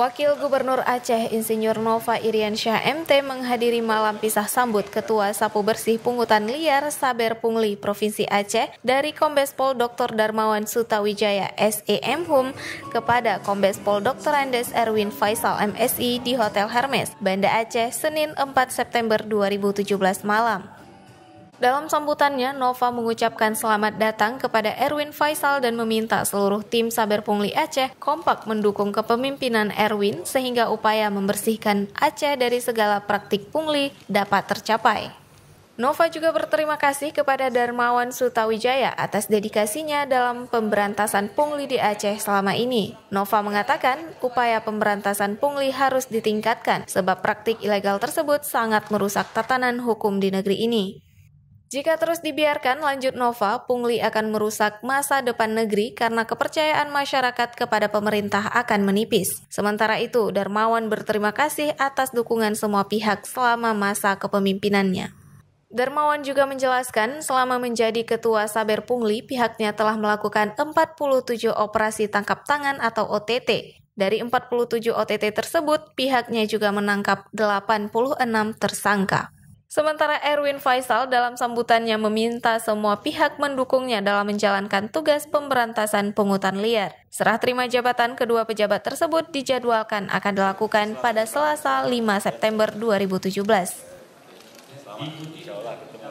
Wakil Gubernur Aceh Insinyur Nova Iriansyah MT menghadiri malam pisah sambut Ketua Sapu Bersih Pungutan Liar Saber Pungli Provinsi Aceh dari Kombes Pol Dr. Darmawan Sutawijaya SEM Hum kepada Kombes Pol Dr. Andes Erwin Faisal MSI di Hotel Hermes, Banda Aceh, Senin 4 September 2017 malam. Dalam sambutannya, Nova mengucapkan selamat datang kepada Erwin Faisal dan meminta seluruh tim Saber Pungli Aceh kompak mendukung kepemimpinan Erwin sehingga upaya membersihkan Aceh dari segala praktik pungli dapat tercapai. Nova juga berterima kasih kepada Darmawan Sutawijaya atas dedikasinya dalam pemberantasan pungli di Aceh selama ini. Nova mengatakan upaya pemberantasan pungli harus ditingkatkan sebab praktik ilegal tersebut sangat merusak tatanan hukum di negeri ini. Jika terus dibiarkan, lanjut Nova, pungli akan merusak masa depan negeri karena kepercayaan masyarakat kepada pemerintah akan menipis. Sementara itu, Darmawan berterima kasih atas dukungan semua pihak selama masa kepemimpinannya. Darmawan juga menjelaskan, selama menjadi ketua Saber Pungli, pihaknya telah melakukan 47 operasi tangkap tangan atau OTT. Dari 47 OTT tersebut, pihaknya juga menangkap 86 tersangka. Sementara Erwin Faisal dalam sambutannya meminta semua pihak mendukungnya dalam menjalankan tugas pemberantasan pungutan liar. Serah terima jabatan kedua pejabat tersebut dijadwalkan akan dilakukan pada Selasa 5 September 2017.